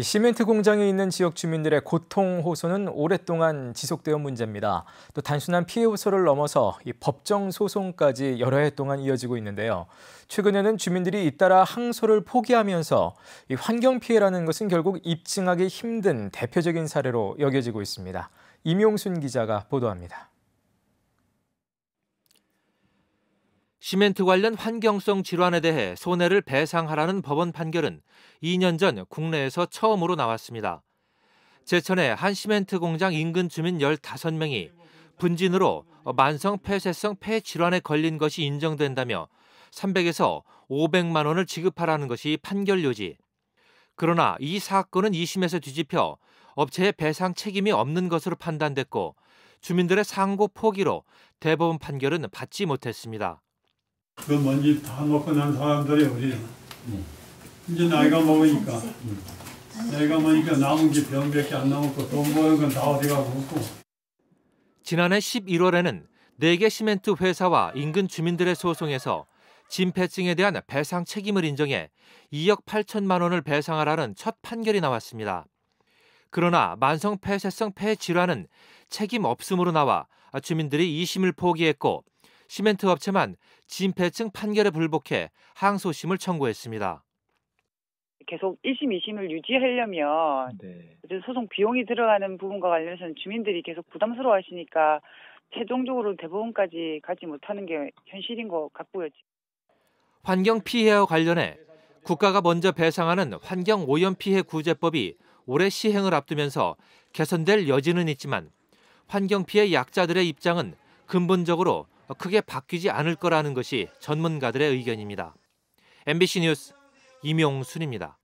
시멘트 공장에 있는 지역 주민들의 고통 호소는 오랫동안 지속되어 문제입니다. 또 단순한 피해 호소를 넘어서 법정 소송까지 여러 해 동안 이어지고 있는데요. 최근에는 주민들이 잇따라 항소를 포기하면서 환경 피해라는 것은 결국 입증하기 힘든 대표적인 사례로 여겨지고 있습니다. 임용순 기자가 보도합니다. 시멘트 관련 환경성 질환에 대해 손해를 배상하라는 법원 판결은 2년 전 국내에서 처음으로 나왔습니다. 제천의 한 시멘트 공장 인근 주민 15명이 분진으로 만성 폐쇄성 폐 질환에 걸린 것이 인정된다며 300에서 500만 원을 지급하라는 것이 판결 요지. 그러나 이 사건은 2심에서 뒤집혀 업체의 배상 책임이 없는 것으로 판단됐고 주민들의 상고 포기로 대법원 판결은 받지 못했습니다. 그 먼지 다 먹고 난 사람들이 우리 네. 이제 나이가 네. 먹으니까 네. 나이가 먹으니까 남은 게 병밖에 안 남았고 돈 버는 건다 어디가 먹고 지난해 11월에는 4개 시멘트 회사와 인근 주민들의 소송에서 진폐증에 대한 배상 책임을 인정해 2억 8천만 원을 배상하라는 첫 판결이 나왔습니다. 그러나 만성 폐쇄성 폐질환은 책임 없음으로 나와 주민들이 2심을 포기했고 시멘트 업체만 진폐층 판결에 불복해 항소심을 청구했습니다. 계속 1심, 2심을 유지하려면 네. 소송 비용이 들어가는 부분과 관련해서는 주민들이 계속 부담스러워 하시니까 최종적으로 대법원까지 가지 못하는 게 현실인 것 같고요. 환경 피해와 관련해 국가가 먼저 배상하는 환경 오염 피해 구제법이 올해 시행을 앞두면서 개선될 여지는 있지만 환경 피해 약자들의 입장은 근본적으로 크게 바뀌지 않을 거라는 것이 전문가들의 의견입니다. MBC 뉴스 이명순입니다.